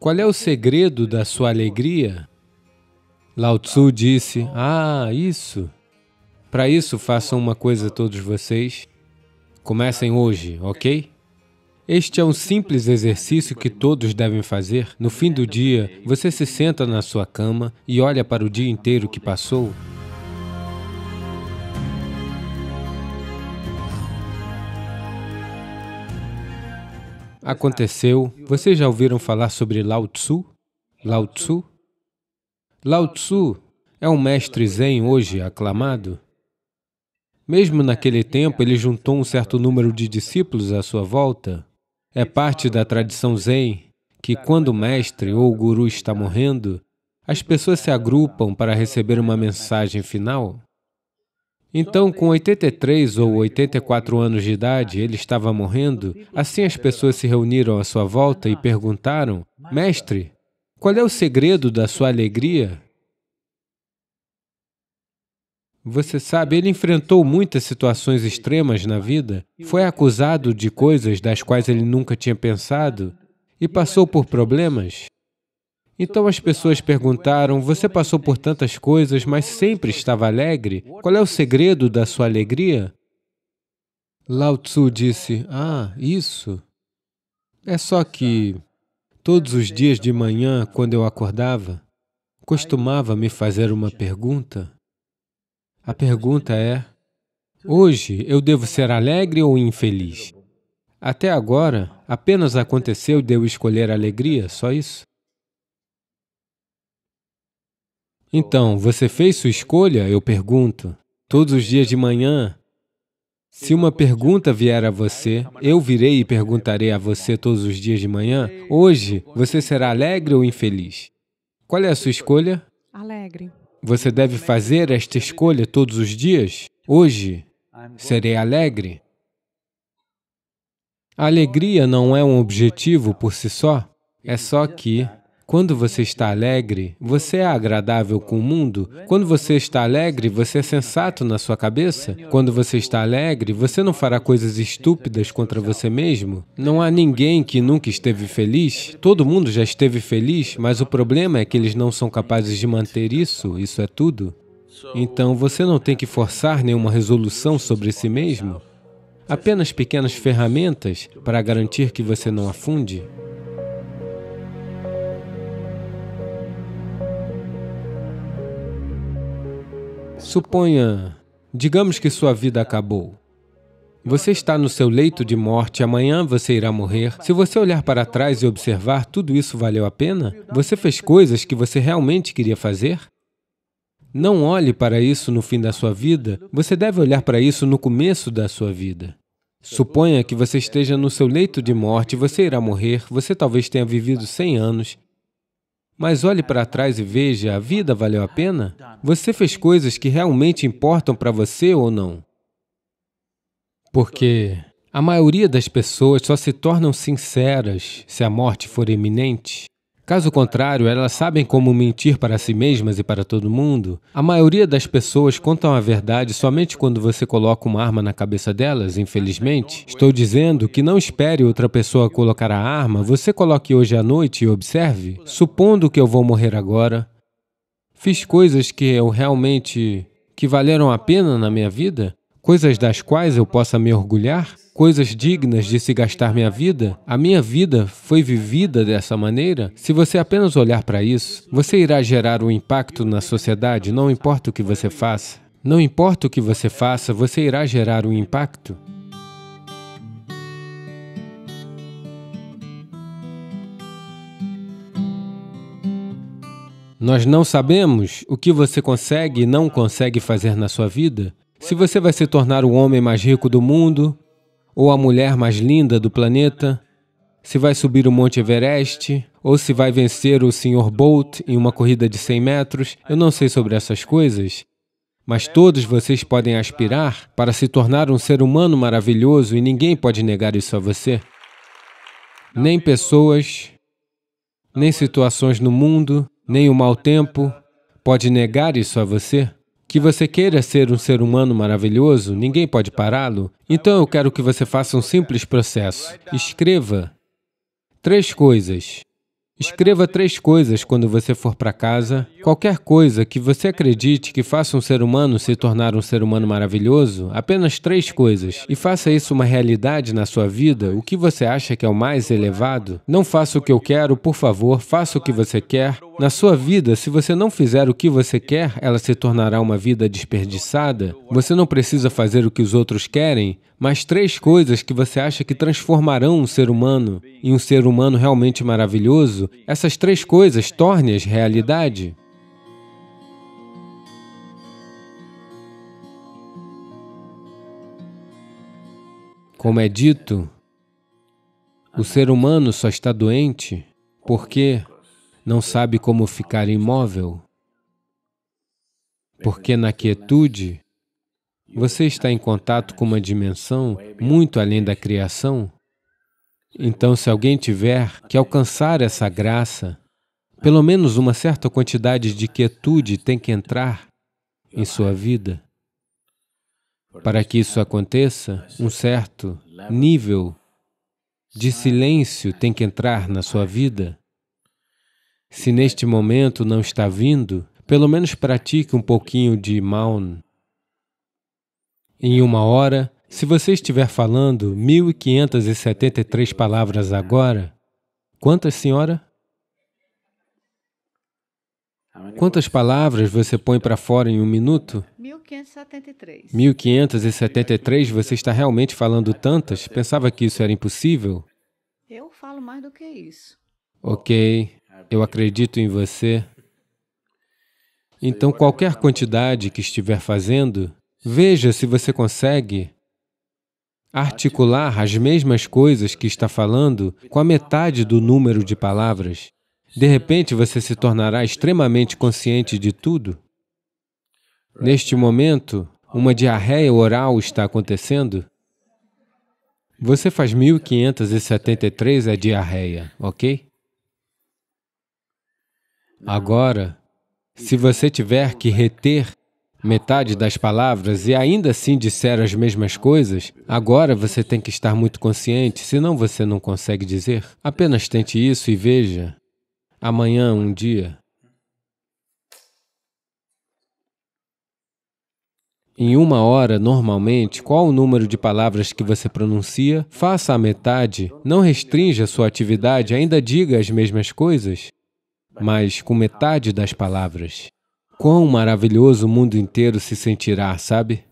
Qual é o segredo da sua alegria? Lao Tzu disse, ah, isso. Para isso, façam uma coisa todos vocês. Comecem hoje, ok? Este é um simples exercício que todos devem fazer. No fim do dia, você se senta na sua cama e olha para o dia inteiro que passou aconteceu. Vocês já ouviram falar sobre Lao Tzu? Lao Tzu? Lao Tzu é um mestre zen hoje aclamado. Mesmo naquele tempo, ele juntou um certo número de discípulos à sua volta. É parte da tradição zen que, quando o mestre ou o guru está morrendo, as pessoas se agrupam para receber uma mensagem final. Então, com 83 ou 84 anos de idade, ele estava morrendo. Assim, as pessoas se reuniram à sua volta e perguntaram: Mestre, qual é o segredo da sua alegria? Você sabe, ele enfrentou muitas situações extremas na vida, foi acusado de coisas das quais ele nunca tinha pensado e passou por problemas. Então as pessoas perguntaram: Você passou por tantas coisas, mas sempre estava alegre? Qual é o segredo da sua alegria? Lao Tzu disse: Ah, isso. É só que todos os dias de manhã, quando eu acordava, costumava me fazer uma pergunta. A pergunta é: Hoje eu devo ser alegre ou infeliz? Até agora, apenas aconteceu de eu escolher alegria, só isso. Então, então, você fez sua escolha? Eu pergunto. Todos os dias de manhã, se uma pergunta vier a você, eu virei e perguntarei a você todos os dias de manhã, hoje você será alegre ou infeliz? Qual é a sua escolha? Alegre. Você deve fazer esta escolha todos os dias? Hoje serei alegre? A alegria não é um objetivo por si só, é só que quando você está alegre, você é agradável com o mundo. Quando você está alegre, você é sensato na sua cabeça. Quando você está alegre, você não fará coisas estúpidas contra você mesmo. Não há ninguém que nunca esteve feliz. Todo mundo já esteve feliz, mas o problema é que eles não são capazes de manter isso, isso é tudo. Então você não tem que forçar nenhuma resolução sobre si mesmo. Apenas pequenas ferramentas para garantir que você não afunde. Suponha, digamos que sua vida acabou. Você está no seu leito de morte, amanhã você irá morrer. Se você olhar para trás e observar, tudo isso valeu a pena? Você fez coisas que você realmente queria fazer? Não olhe para isso no fim da sua vida, você deve olhar para isso no começo da sua vida. Suponha que você esteja no seu leito de morte, você irá morrer, você talvez tenha vivido 100 anos, mas olhe para trás e veja, a vida valeu a pena? Você fez coisas que realmente importam para você ou não? Porque a maioria das pessoas só se tornam sinceras se a morte for iminente. Caso contrário, elas sabem como mentir para si mesmas e para todo mundo. A maioria das pessoas contam a verdade somente quando você coloca uma arma na cabeça delas, infelizmente. Estou dizendo que não espere outra pessoa colocar a arma, você coloque hoje à noite e observe. Supondo que eu vou morrer agora, fiz coisas que eu realmente que valeram a pena na minha vida? Coisas das quais eu possa me orgulhar? coisas dignas de se gastar minha vida? A minha vida foi vivida dessa maneira? Se você apenas olhar para isso, você irá gerar um impacto na sociedade, não importa o que você faça. Não importa o que você faça, você irá gerar um impacto. Nós não sabemos o que você consegue e não consegue fazer na sua vida. Se você vai se tornar o homem mais rico do mundo, ou a mulher mais linda do planeta, se vai subir o Monte Everest, ou se vai vencer o Sr. Bolt em uma corrida de 100 metros. Eu não sei sobre essas coisas, mas todos vocês podem aspirar para se tornar um ser humano maravilhoso e ninguém pode negar isso a você. Nem pessoas, nem situações no mundo, nem o mau tempo pode negar isso a você. Que você queira ser um ser humano maravilhoso, ninguém pode pará-lo. Então eu quero que você faça um simples processo. Escreva três coisas. Escreva três coisas quando você for para casa. Qualquer coisa que você acredite que faça um ser humano se tornar um ser humano maravilhoso, apenas três coisas. E faça isso uma realidade na sua vida, o que você acha que é o mais elevado. Não faça o que eu quero, por favor, faça o que você quer. Na sua vida, se você não fizer o que você quer, ela se tornará uma vida desperdiçada. Você não precisa fazer o que os outros querem, mas três coisas que você acha que transformarão um ser humano em um ser humano realmente maravilhoso, essas três coisas torne-as realidade. Como é dito, o ser humano só está doente porque não sabe como ficar imóvel, porque na quietude você está em contato com uma dimensão muito além da criação. Então, se alguém tiver que alcançar essa graça, pelo menos uma certa quantidade de quietude tem que entrar em sua vida. Para que isso aconteça, um certo nível de silêncio tem que entrar na sua vida. Se neste momento não está vindo, pelo menos pratique um pouquinho de Maun. Em uma hora, se você estiver falando 1573 palavras agora, quantas, senhora? Quantas palavras você põe para fora em um minuto? 1573. 1573, você está realmente falando tantas? Pensava que isso era impossível? Eu falo mais do que isso. Ok eu acredito em você. Então, qualquer quantidade que estiver fazendo, veja se você consegue articular as mesmas coisas que está falando com a metade do número de palavras. De repente, você se tornará extremamente consciente de tudo. Neste momento, uma diarreia oral está acontecendo. Você faz 1573 a diarreia, ok? Agora, se você tiver que reter metade das palavras e ainda assim disser as mesmas coisas, agora você tem que estar muito consciente, senão você não consegue dizer. Apenas tente isso e veja. Amanhã, um dia. Em uma hora, normalmente, qual o número de palavras que você pronuncia? Faça a metade, não restrinja sua atividade, ainda diga as mesmas coisas mas com metade das palavras. Quão maravilhoso o mundo inteiro se sentirá, sabe?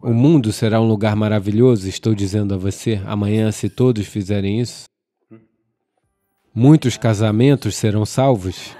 O mundo será um lugar maravilhoso, estou dizendo a você, amanhã, se todos fizerem isso. Muitos casamentos serão salvos.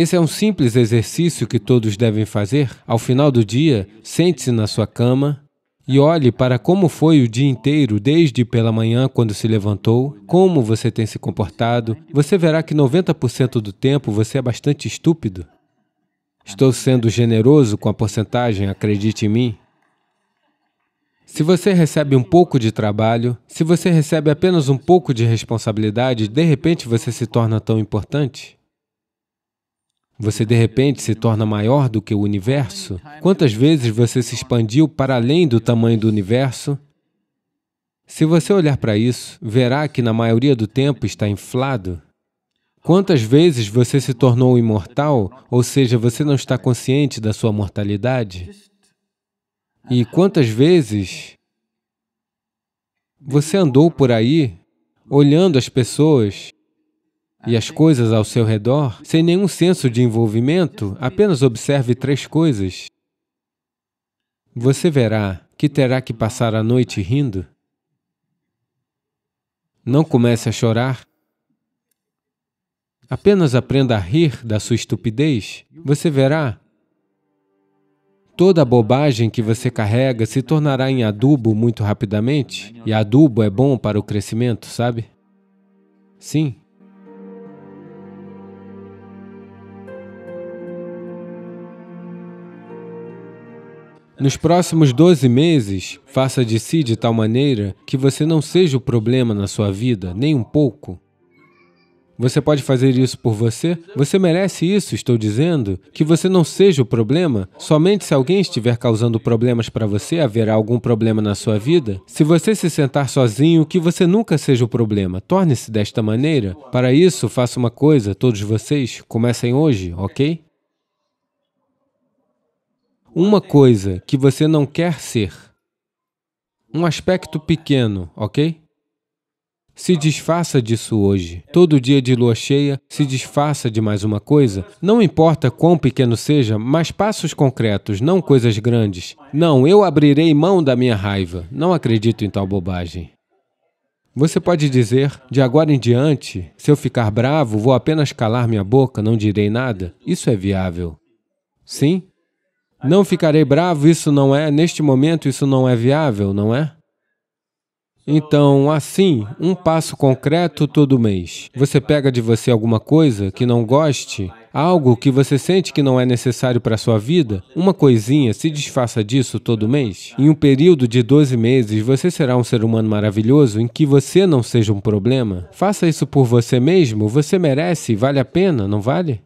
Esse é um simples exercício que todos devem fazer. Ao final do dia, sente-se na sua cama e olhe para como foi o dia inteiro, desde pela manhã quando se levantou, como você tem se comportado. Você verá que 90% do tempo você é bastante estúpido. Estou sendo generoso com a porcentagem, acredite em mim. Se você recebe um pouco de trabalho, se você recebe apenas um pouco de responsabilidade, de repente você se torna tão importante. Você de repente se torna maior do que o universo? Quantas vezes você se expandiu para além do tamanho do universo? Se você olhar para isso, verá que na maioria do tempo está inflado. Quantas vezes você se tornou imortal, ou seja, você não está consciente da sua mortalidade? E quantas vezes você andou por aí olhando as pessoas e as coisas ao seu redor, sem nenhum senso de envolvimento, apenas observe três coisas. Você verá que terá que passar a noite rindo. Não comece a chorar. Apenas aprenda a rir da sua estupidez. Você verá. Toda a bobagem que você carrega se tornará em adubo muito rapidamente. E adubo é bom para o crescimento, sabe? Sim, Nos próximos 12 meses, faça de si de tal maneira que você não seja o problema na sua vida, nem um pouco. Você pode fazer isso por você? Você merece isso, estou dizendo. Que você não seja o problema. Somente se alguém estiver causando problemas para você, haverá algum problema na sua vida. Se você se sentar sozinho, que você nunca seja o problema. Torne-se desta maneira. Para isso, faça uma coisa, todos vocês. Comecem hoje, ok? uma coisa que você não quer ser, um aspecto pequeno, ok? Se desfaça disso hoje. Todo dia de lua cheia, se desfaça de mais uma coisa. Não importa quão pequeno seja, mas passos concretos, não coisas grandes. Não, eu abrirei mão da minha raiva. Não acredito em tal bobagem. Você pode dizer, de agora em diante, se eu ficar bravo, vou apenas calar minha boca, não direi nada. Isso é viável. Sim, não ficarei bravo, isso não é, neste momento isso não é viável, não é? Então, assim, um passo concreto todo mês. Você pega de você alguma coisa que não goste, algo que você sente que não é necessário para a sua vida, uma coisinha, se desfaça disso todo mês. Em um período de 12 meses, você será um ser humano maravilhoso em que você não seja um problema. Faça isso por você mesmo, você merece, vale a pena, não vale?